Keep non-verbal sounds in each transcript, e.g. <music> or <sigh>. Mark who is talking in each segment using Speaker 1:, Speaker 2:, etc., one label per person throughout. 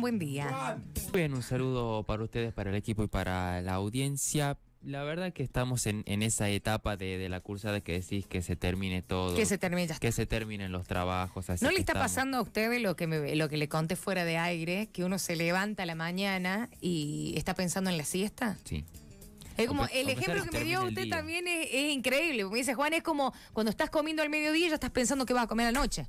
Speaker 1: buen día.
Speaker 2: Bien, un saludo para ustedes, para el equipo y para la audiencia. La verdad que estamos en, esa etapa de, la cursada que decís que se termine todo. Que se termine Que se terminen los trabajos. ¿No le está pasando
Speaker 1: a usted lo que, lo que le conté fuera de aire? Que uno se levanta a la mañana y está pensando en la siesta. Sí.
Speaker 2: Es como, el ejemplo que me dio usted
Speaker 1: también es, increíble. Me dice, Juan, es como cuando estás comiendo al mediodía ya estás pensando que vas a comer a la noche.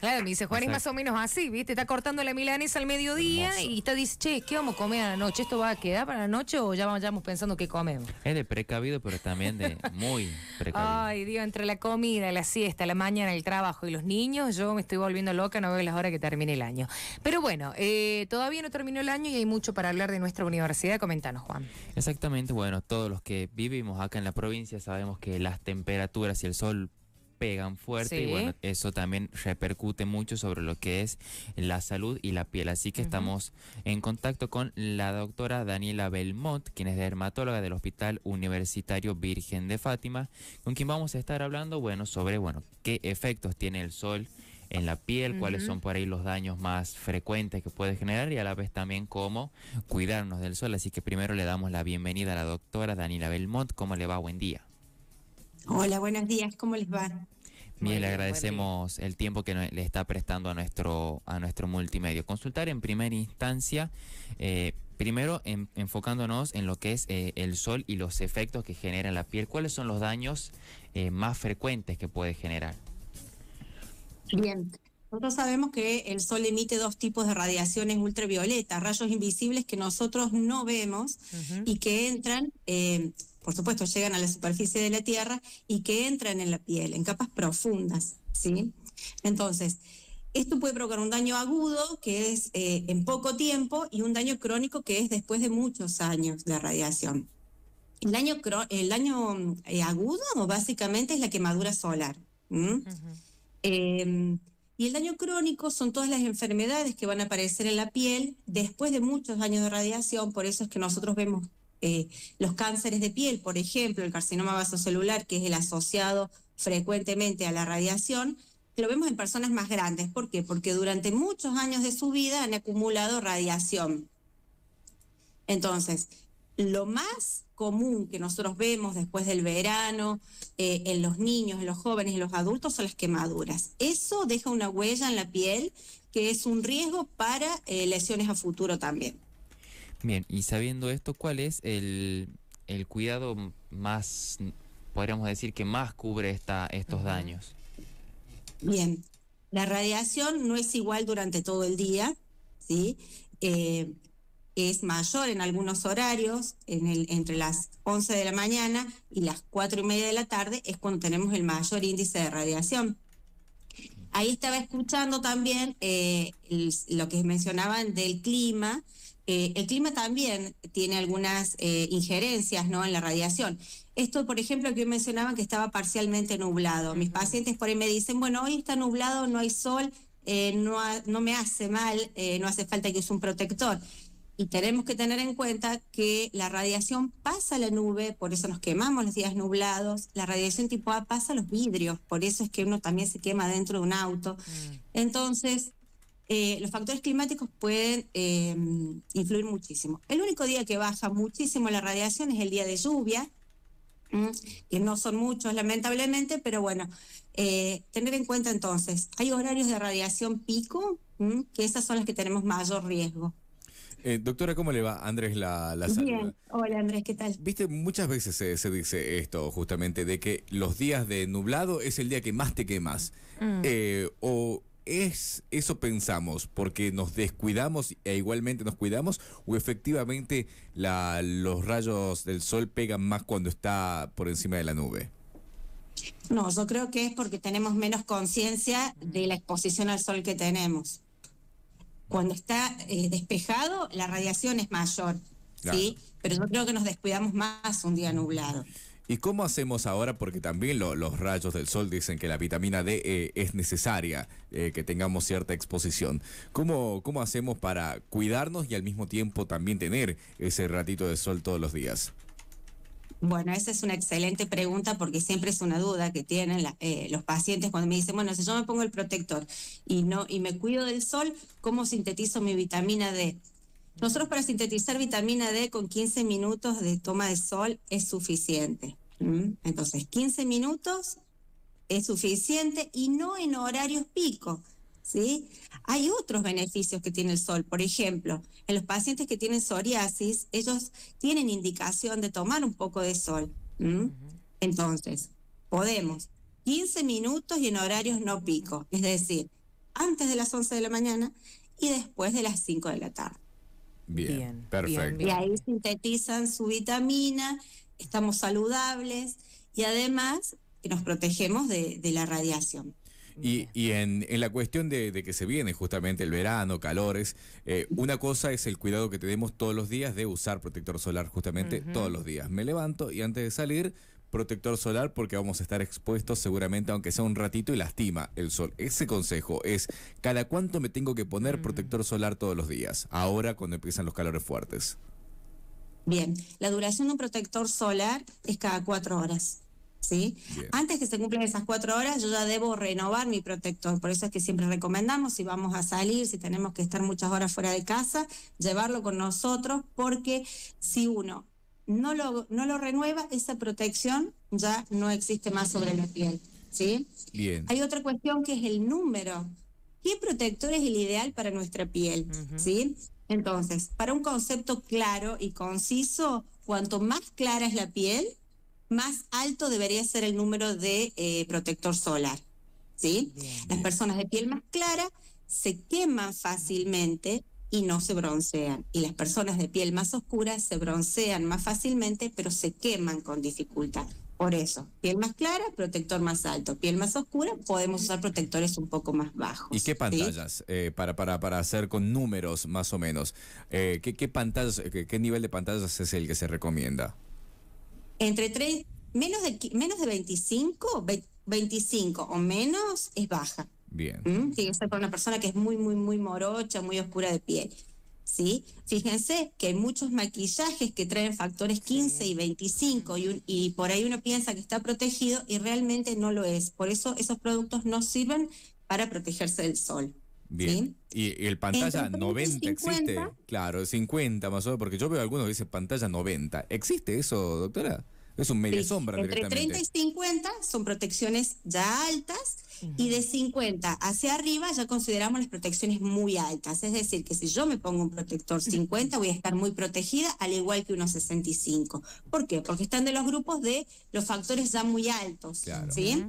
Speaker 1: Claro, me dice Juan es más o menos así, ¿viste? Está cortando la milanesa al mediodía y está dice, che, ¿qué vamos a comer a la noche? ¿Esto va a quedar para la noche o ya vayamos pensando qué comemos?
Speaker 2: Es de precavido, pero también de muy precavido.
Speaker 1: Ay, Dios, entre la comida, la siesta, la mañana, el trabajo y los niños, yo me estoy volviendo loca, no veo las horas que termine el año. Pero bueno, eh, todavía no terminó el año y hay mucho para hablar de nuestra universidad. Coméntanos, Juan.
Speaker 2: Exactamente, bueno, todos los que vivimos acá en la provincia sabemos que las temperaturas y el sol pegan fuerte y bueno, eso también repercute mucho sobre lo que es la salud y la piel. Así que estamos en contacto con la doctora Daniela Belmont, quien es dermatóloga del Hospital Universitario Virgen de Fátima, con quien vamos a estar hablando, bueno, sobre, bueno, qué efectos tiene el sol en la piel, cuáles son por ahí los daños más frecuentes que puede generar y a la vez también cómo cuidarnos del sol. Así que primero le damos la bienvenida a la doctora Daniela Belmont. ¿Cómo le va? Buen día.
Speaker 3: Hola, buenos días, ¿cómo les va?
Speaker 2: Bien, le agradecemos el tiempo que le está prestando a nuestro, a nuestro multimedio. Consultar en primera instancia, eh, primero enfocándonos en lo que es eh, el sol y los efectos que genera en la piel. ¿Cuáles son los daños eh, más frecuentes que puede generar?
Speaker 3: Bien, nosotros sabemos que el sol emite dos tipos de radiaciones ultravioletas, rayos invisibles que nosotros no vemos y que entran por supuesto, llegan a la superficie de la Tierra y que entran en la piel, en capas profundas, ¿sí? Entonces, esto puede provocar un daño agudo, que es eh, en poco tiempo, y un daño crónico, que es después de muchos años de radiación. El daño, el daño eh, agudo, básicamente, es la quemadura solar. Em, y el daño crónico son todas las enfermedades que van a aparecer en la piel después de muchos años de radiación, por eso es que nosotros vemos eh, los cánceres de piel, por ejemplo, el carcinoma vasocelular, que es el asociado frecuentemente a la radiación, lo vemos en personas más grandes. ¿Por qué? Porque durante muchos años de su vida han acumulado radiación. Entonces, lo más común que nosotros vemos después del verano, eh, en los niños, en los jóvenes y los adultos, son las quemaduras. Eso deja una huella en la piel que es un riesgo para eh, lesiones a futuro también.
Speaker 2: Bien, y sabiendo esto, ¿cuál es el, cuidado más, podríamos decir, que más cubre esta, estos daños?
Speaker 3: Bien, la radiación no es igual durante todo el día, ¿sí? Eh, es mayor en algunos horarios, en el, entre las 11 de la mañana y las 4 y media de la tarde es cuando tenemos el mayor índice de radiación. Ahí estaba escuchando también eh, lo que mencionaban del clima eh, el clima también tiene algunas eh, injerencias ¿no? en la radiación. Esto, por ejemplo, que yo mencionaba que estaba parcialmente nublado. Mis pacientes por ahí me dicen, bueno, hoy está nublado, no hay sol, eh, no, me hace mal, no hace falta que use un protector. Y tenemos que tener en cuenta que la radiación pasa la nube, por eso nos quemamos los días nublados, la radiación tipo A pasa los vidrios, por eso es que uno también se quema dentro de un auto. Mm. Entonces, eh, los factores climáticos pueden eh, influir muchísimo. El único día que baja muchísimo la radiación es el día de lluvia, que no son muchos lamentablemente, pero bueno, eh, tener en cuenta entonces, hay horarios de radiación pico, que esas son las que tenemos mayor riesgo.
Speaker 4: doctora, ¿cómo le va? Andrés la, la Bien,
Speaker 3: hola Andrés, ¿qué
Speaker 4: tal? Viste, muchas veces se, dice esto justamente, de que los días de nublado es el día que más te quemas. Mm. o ¿Es eso pensamos porque nos descuidamos e igualmente nos cuidamos o efectivamente los rayos del sol pegan más cuando está por encima de la nube?
Speaker 3: No, yo creo que es porque tenemos menos conciencia de la exposición al sol que tenemos. Cuando está eh, despejado, la radiación es mayor, ¿sí? Pero yo creo que nos descuidamos más un día
Speaker 4: nublado. ¿Y cómo hacemos ahora? Porque también los rayos del sol dicen que la vitamina D eh, es necesaria, eh, que tengamos cierta exposición. ¿Cómo, ¿Cómo hacemos para cuidarnos y al mismo tiempo también tener ese ratito de sol todos los días?
Speaker 3: Bueno, esa es una excelente pregunta porque siempre es una duda que tienen eh, los pacientes cuando me dicen, bueno, si yo me pongo el protector y no y me cuido del sol, ¿cómo sintetizo mi vitamina D? Nosotros para sintetizar vitamina D con 15 minutos de toma de sol es suficiente. Entonces, 15 minutos es suficiente y no en horarios pico. ¿Sí? Hay otros beneficios que tiene el sol. Por ejemplo, en los pacientes que tienen psoriasis, ellos tienen indicación de tomar un poco de sol. Entonces, podemos 15 minutos y en horarios no pico, es decir, antes de las 11 de la mañana y después de las 5 de la tarde.
Speaker 4: Bien, perfecto. y ahí
Speaker 3: sintetizan su vitamina, estamos saludables y además nos protegemos de, la radiación.
Speaker 4: Y, en, la cuestión de, que se viene justamente el verano, calores, eh, una cosa es el cuidado que tenemos todos los días de usar protector solar justamente todos los días. Me levanto y antes de salir protector solar porque vamos a estar expuestos seguramente aunque sea un ratito y lastima el sol. Ese consejo es cada cuánto me tengo que poner mm. protector solar todos los días, ahora cuando empiezan los calores fuertes.
Speaker 3: Bien, la duración de un protector solar es cada cuatro horas. ¿Sí? Antes que se cumplan esas cuatro horas, yo ya debo renovar mi protector. Por eso es que siempre recomendamos, si vamos a salir, si tenemos que estar muchas horas fuera de casa, llevarlo con nosotros, porque si uno no lo, renueva, esa protección ya no existe más sobre la piel. ¿sí? Bien. Hay otra cuestión que es el número. ¿Qué protector es el ideal para nuestra piel? ¿sí? Entonces, para un concepto claro y conciso, cuanto más clara es la piel, más alto debería ser el número de eh, protector solar. ¿sí? Las personas de piel más clara se queman fácilmente y no se broncean. Y las personas de piel más oscura se broncean más fácilmente, pero se queman con dificultad. Por eso, piel más clara, protector más alto. Piel más oscura, podemos usar protectores un poco más bajos.
Speaker 4: ¿Y qué pantallas? Eh, para, para, para hacer con números más o menos. Eh, ¿qué, qué, pantallas, eh, qué, nivel de pantallas es el que se recomienda?
Speaker 3: Entre tres, menos de, menos de 25, 25 o menos es baja. Bien. Tiene que ser una persona que es muy, muy, muy morocha, muy oscura de piel. ¿Sí? Fíjense que hay muchos maquillajes que traen factores 15 y 25 y, y, por ahí uno piensa que está protegido y realmente no lo es. Por eso esos productos no sirven para protegerse del sol.
Speaker 4: Bien. Y, el pantalla 90 existe. Claro, 50 más o menos, porque yo veo algunos que dicen pantalla 90. ¿Existe eso, doctora? Es un medio sombra. Entre 30 y
Speaker 3: 50 son protecciones ya altas y de 50 hacia arriba ya consideramos las protecciones muy altas. Es decir, que si yo me pongo un protector 50 voy a estar muy protegida, al igual que unos 65. ¿Por qué? Porque están de los grupos de los factores ya muy altos. Claro. ¿sí?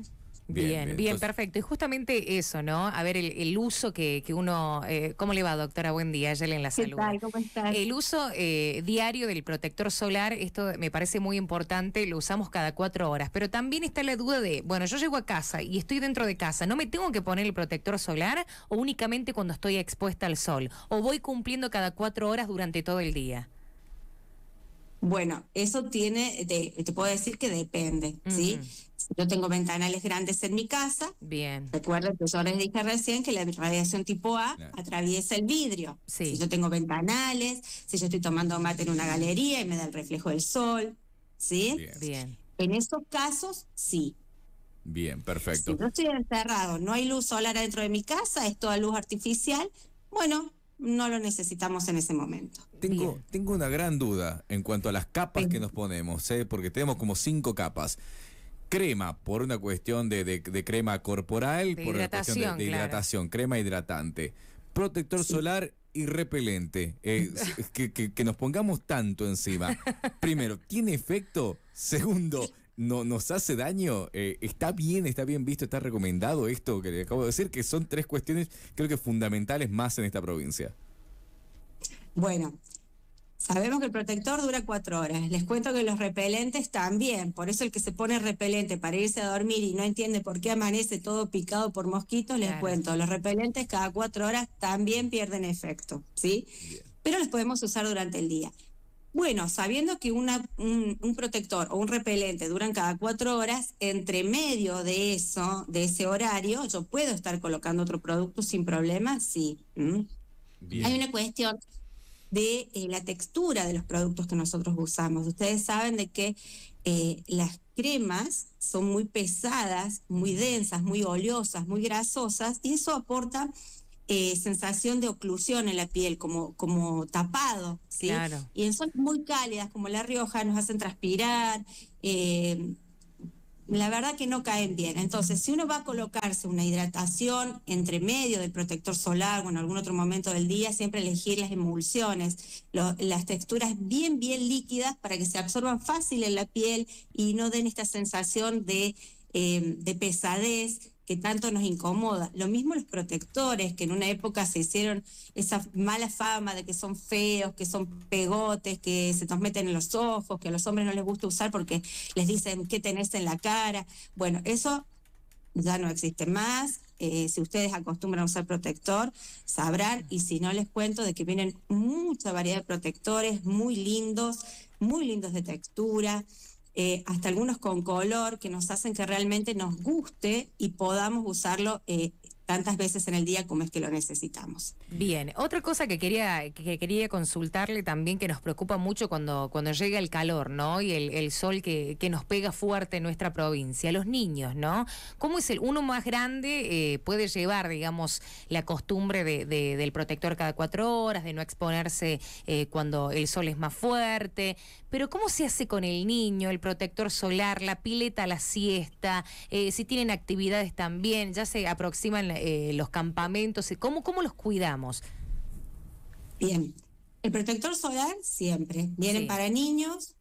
Speaker 1: Bien, bien, perfecto. Y justamente eso, ¿no? A ver, el, uso que, que uno... Eh, ¿Cómo le va, doctora? Buen día, Ayala en la salud. ¿Cómo estás? El uso eh, diario del protector solar, esto me parece muy importante, lo usamos cada cuatro horas, pero también está la duda de, bueno, yo llego a casa y estoy dentro de casa, ¿no me tengo que poner el protector solar o únicamente cuando estoy expuesta al sol? ¿O voy cumpliendo cada cuatro horas durante todo el día? Bueno, eso tiene, te,
Speaker 3: puedo decir que depende, ¿sí? Yo tengo ventanales grandes en mi casa. Bien. Recuerda que yo les dije recién que la radiación tipo A atraviesa el vidrio. Sí. Si yo tengo ventanales, si yo estoy tomando mate en una galería y me da el reflejo del sol, ¿sí? Bien. Bien. En esos casos, sí.
Speaker 4: Bien, perfecto. Si yo estoy
Speaker 3: encerrado, no hay luz solar dentro de mi casa, es toda luz artificial, bueno, no lo necesitamos en ese momento.
Speaker 4: Tengo, tengo una gran duda en cuanto a las capas que nos ponemos, ¿eh? porque tenemos como cinco capas. Crema, por una cuestión de, crema corporal, por una cuestión de, hidratación, crema hidratante. Protector solar y repelente. Eh, <laughs> que, que, nos pongamos tanto encima. Primero, ¿tiene efecto? Segundo, no, nos hace daño. Eh, está bien, está bien visto, está recomendado esto que le acabo de decir, que son tres cuestiones creo que fundamentales más en esta provincia.
Speaker 3: Bueno, Sabemos que el protector dura cuatro horas. Les cuento que los repelentes también. Por eso el que se pone repelente para irse a dormir y no entiende por qué amanece todo picado por mosquitos, les cuento. Los repelentes cada cuatro horas también pierden efecto, ¿sí? Pero los podemos usar durante el día. Bueno, sabiendo que un, protector o un repelente duran cada cuatro horas, entre medio de eso, de ese horario, yo puedo estar colocando otro producto sin problema, sí. ¿Mm? Hay una cuestión de eh, la textura de los productos que nosotros usamos. Ustedes saben de que eh, las cremas son muy pesadas, muy mm. densas, muy oleosas, muy grasosas, y eso aporta eh, sensación de oclusión en la piel, como, como tapado. ¿sí? Y en zonas muy cálidas como La Rioja nos hacen transpirar. Eh, la verdad que no caen bien. Entonces, si uno va a colocarse una hidratación entre medio del protector solar o en algún otro momento del día, siempre elegir las emulsiones, las texturas bien, bien líquidas para que se absorban fácil en la piel y no den esta sensación de, eh, de pesadez que tanto nos incomoda. Lo mismo los protectores, que en una época se hicieron esa mala fama de que son feos, que son pegotes, que se nos meten en los ojos, que a los hombres no les gusta usar porque les dicen qué tenés en la cara. Bueno, eso ya no existe más. Eh, si ustedes acostumbran a usar protector, sabrán. Y si no, les cuento de que vienen mucha variedad de protectores, muy lindos, muy lindos de textura. Eh, hasta algunos con color, que nos hacen que realmente nos guste y podamos usarlo eh, tantas veces en el día como es que lo necesitamos.
Speaker 1: Bien, otra cosa que quería, que quería consultarle también que nos preocupa mucho cuando, cuando llega el calor, ¿no? Y el, el sol que, que, nos pega fuerte en nuestra provincia, los niños, ¿no? ¿Cómo es el uno más grande eh, puede llevar, digamos, la costumbre del protector cada cuatro horas, de no exponerse eh, cuando el sol es más fuerte? Pero ¿cómo se hace con el niño, el protector solar, la pileta, la siesta, eh, si tienen actividades también, ya se aproximan eh, los campamentos? ¿Cómo, ¿Cómo los cuidamos?
Speaker 3: Bien, el protector solar siempre. Vienen para niños,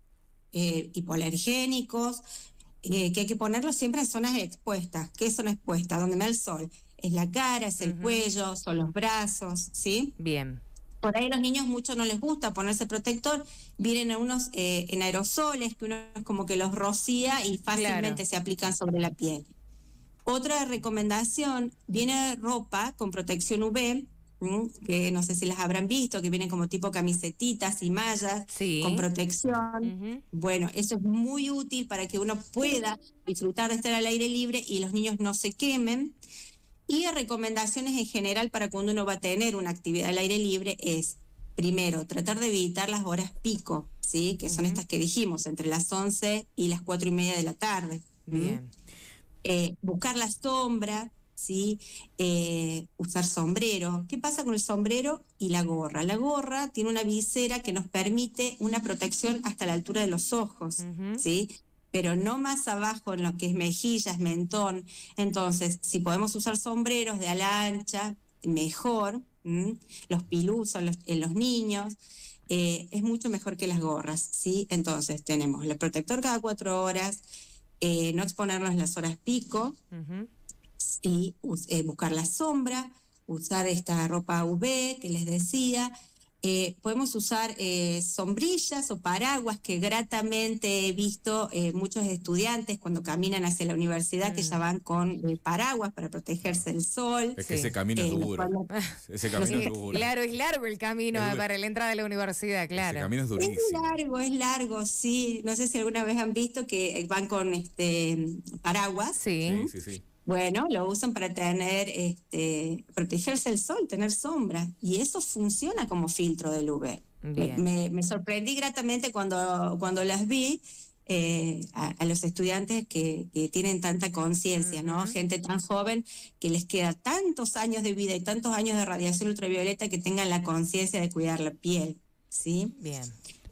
Speaker 3: eh, hipoalergénicos, eh, que hay que ponerlos siempre en zonas expuestas. ¿Qué zona expuesta? Donde me da el sol. Es la cara, es el cuello, son los brazos, ¿sí? Bien. Por ahí los niños mucho no les gusta ponerse protector, vienen a unos eh, en aerosoles que uno como que los rocía y fácilmente se aplican sobre la piel. Otra recomendación, viene ropa con protección UV, que no sé si las habrán visto, que vienen como tipo camisetitas y mallas con protección. Bueno, eso es muy útil para que uno pueda disfrutar de estar al aire libre y los niños no se quemen. Y recomendaciones en general para cuando uno va a tener una actividad al aire libre es, primero, tratar de evitar las horas pico, ¿sí? que son estas que dijimos, entre las 11 y las 4 y media de la tarde. Bien. Eh, buscar la sombra, ¿sí? Eh, usar sombrero. ¿Qué pasa con el sombrero y la gorra? La gorra tiene una visera que nos permite una protección hasta la altura de los ojos, ¿sí? pero no más abajo en lo que es mejillas, mentón. Entonces, si podemos usar sombreros de ala ancha, mejor, los pilusos en eh, los niños, es mucho mejor que las gorras, ¿sí? Entonces, tenemos el protector cada cuatro horas, eh, no exponernos en las horas pico, y eh, buscar la sombra, usar esta ropa UV que les decía, eh, podemos usar eh, sombrillas o paraguas que gratamente he visto eh, muchos estudiantes cuando caminan hacia la universidad que ya mm. van con paraguas para protegerse del sol. Es que ese camino <laughs> es duro. Claro, es largo el camino para la entrada de la universidad, claro. es largo, es largo, sí. No sé si alguna vez han visto que van con este paraguas. sí. sí. sí. Bueno, lo usan para tener, este, protegerse del sol, tener sombra. Y eso funciona como filtro del UV. Me, sorprendí gratamente cuando, cuando las vi eh, a, los estudiantes que, tienen tanta conciencia, ¿no? Gente tan joven que les queda tantos años de vida y tantos años de radiación ultravioleta que tengan la conciencia de cuidar la piel, ¿sí? Bien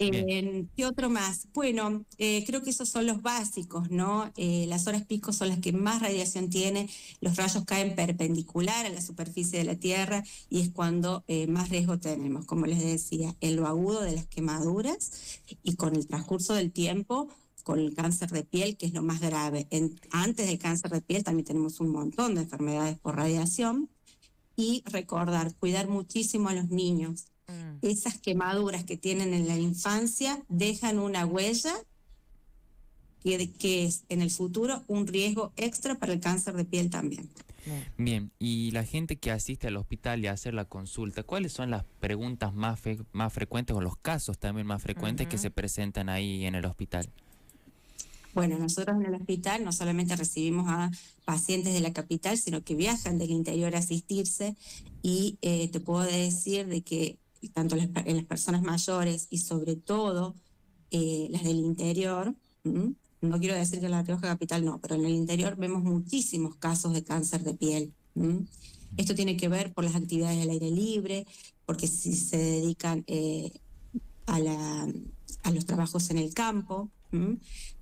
Speaker 1: y eh,
Speaker 3: ¿Qué otro más? Bueno, eh, creo que esos son los básicos, ¿no? Eh, las horas pico son las que más radiación tiene, los rayos caen perpendicular a la superficie de la Tierra y es cuando más riesgo tenemos, como les decía, en lo agudo de las quemaduras y con el transcurso del tiempo con el cáncer de piel, que es lo más grave. antes del cáncer de piel también tenemos un montón de enfermedades por radiación. Y recordar, cuidar muchísimo a los niños, Mm. Esas quemaduras que tienen en la infancia dejan una huella que, que es en el futuro un riesgo extra para el cáncer de piel también.
Speaker 2: Bien, y la gente que asiste al hospital y a hacer la consulta, ¿cuáles son las preguntas más, más frecuentes o los casos también más frecuentes que se presentan ahí en el hospital?
Speaker 3: Bueno, nosotros en el hospital no solamente recibimos a pacientes de la capital, sino que viajan del interior a asistirse y eh, te puedo decir de que tanto en las personas mayores y sobre todo eh, las del interior, no quiero decir que en la Rioja Capital no, pero en el interior vemos muchísimos casos de cáncer de piel. Esto tiene que ver por las actividades al aire libre, porque si se dedican eh, a, la, a, los trabajos en el campo,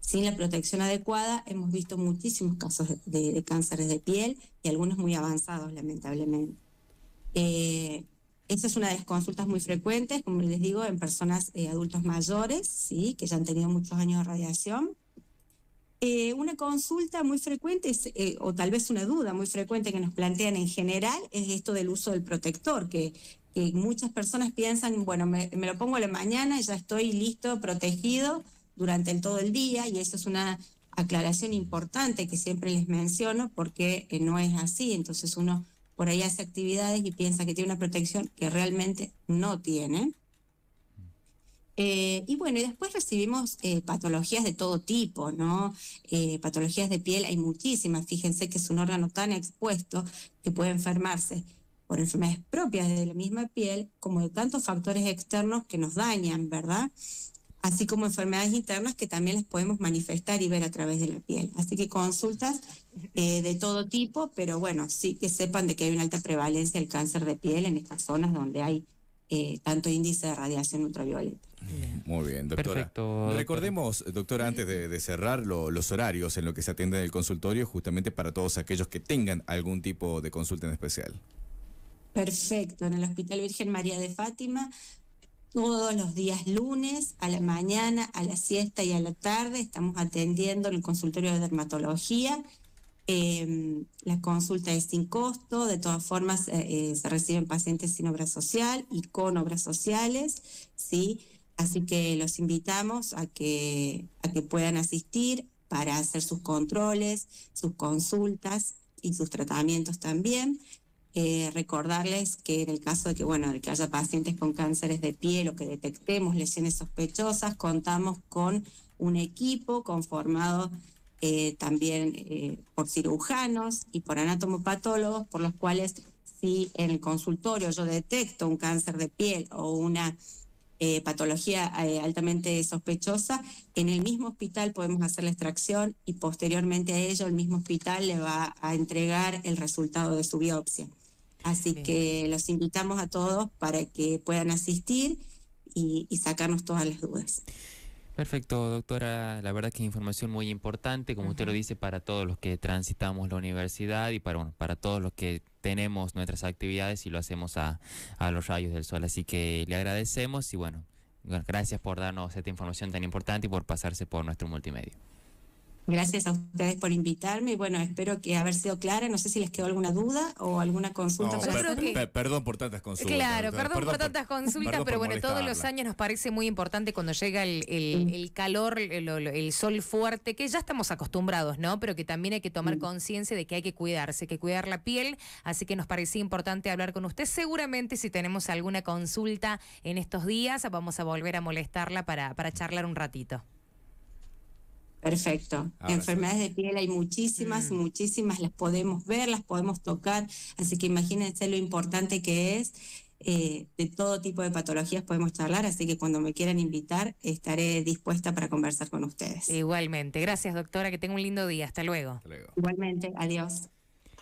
Speaker 3: sin la protección adecuada, hemos visto muchísimos casos de, de cánceres de piel y algunos muy avanzados, lamentablemente. Eh, esa es una de las consultas muy frecuentes, como les digo, en personas eh, adultos mayores, ¿sí? que ya han tenido muchos años de radiación. Eh, una consulta muy frecuente, eh, o tal vez una duda muy frecuente que nos plantean en general, es esto del uso del protector, que, muchas personas piensan, bueno, me, lo pongo a la mañana y ya estoy listo, protegido durante el, todo el día, y eso es una aclaración importante que siempre les menciono, porque no es así, entonces uno por ahí hace actividades y piensa que tiene una protección que realmente no tiene. Eh, y bueno, y después recibimos eh, patologías de todo tipo, ¿no? Eh, patologías de piel hay muchísimas, fíjense que es un órgano tan expuesto que puede enfermarse por enfermedades propias de la misma piel como de tantos factores externos que nos dañan, ¿verdad? así como enfermedades internas que también las podemos manifestar y ver a través de la piel. Así que consultas eh, de todo tipo, pero bueno, sí que sepan de que hay una alta prevalencia del cáncer de piel en estas zonas donde hay eh, tanto índice de radiación ultravioleta.
Speaker 4: Muy bien, doctora. Recordemos, doctora, antes de, cerrar los horarios en lo que se atiende en el consultorio, justamente para todos aquellos que tengan algún tipo de consulta en especial.
Speaker 3: Perfecto, en el Hospital Virgen María de Fátima todos los días lunes, a la mañana, a la siesta y a la tarde estamos atendiendo en el consultorio de dermatología. Em, la consulta es sin costo, de todas formas eh, eh, se reciben pacientes sin obra social y con obras sociales, ¿sí? Así que los invitamos a que, a que puedan asistir para hacer sus controles, sus consultas y sus tratamientos también. Eh, recordarles que en el caso de que, bueno, de que haya pacientes con cánceres de piel o que detectemos lesiones sospechosas, contamos con un equipo conformado eh, también eh, por cirujanos y por anatomopatólogos, por los cuales si en el consultorio yo detecto un cáncer de piel o una patología altamente sospechosa, en el mismo hospital podemos hacer la extracción y posteriormente a ello el mismo hospital le va a entregar el resultado de su biopsia. Así que los invitamos a todos para que puedan asistir y, sacarnos todas las dudas.
Speaker 2: Perfecto, doctora. La verdad que es información muy importante, como usted lo dice, para todos los que transitamos la universidad y para, para todos los que tenemos nuestras actividades y lo hacemos a, a los rayos del sol. Así que le agradecemos y bueno, gracias por darnos esta información tan importante y por pasarse por nuestro multimedia.
Speaker 3: Gracias a ustedes por invitarme bueno, espero que haber sido clara. No sé si les quedó alguna duda
Speaker 4: o alguna consulta. perdón por tantas consultas. Claro, perdón, por tantas
Speaker 1: consultas, pero bueno, todos los años nos parece muy importante cuando llega el, calor, el, sol fuerte, que ya estamos acostumbrados, ¿no? Pero que también hay que tomar conciencia de que hay que cuidarse, que cuidar la piel. Así que nos parecía importante hablar con usted. Seguramente si tenemos alguna consulta en estos días, vamos a volver a molestarla para, para charlar un ratito.
Speaker 3: Perfecto. Ah, Enfermedades de
Speaker 1: piel hay muchísimas, mm. muchísimas, las podemos ver, las podemos tocar,
Speaker 3: así que imagínense lo importante que es. Eh, de todo tipo de patologías podemos charlar, así que cuando me quieran invitar estaré dispuesta para conversar con ustedes.
Speaker 1: Igualmente, gracias doctora, que tenga un lindo día, hasta luego. Igualmente, adiós.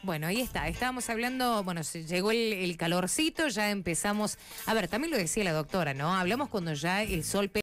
Speaker 1: Bueno, ahí está. Estábamos hablando, bueno, llegó el, el, calorcito, ya empezamos. A ver, también lo decía la doctora, ¿no? Hablamos cuando ya el sol.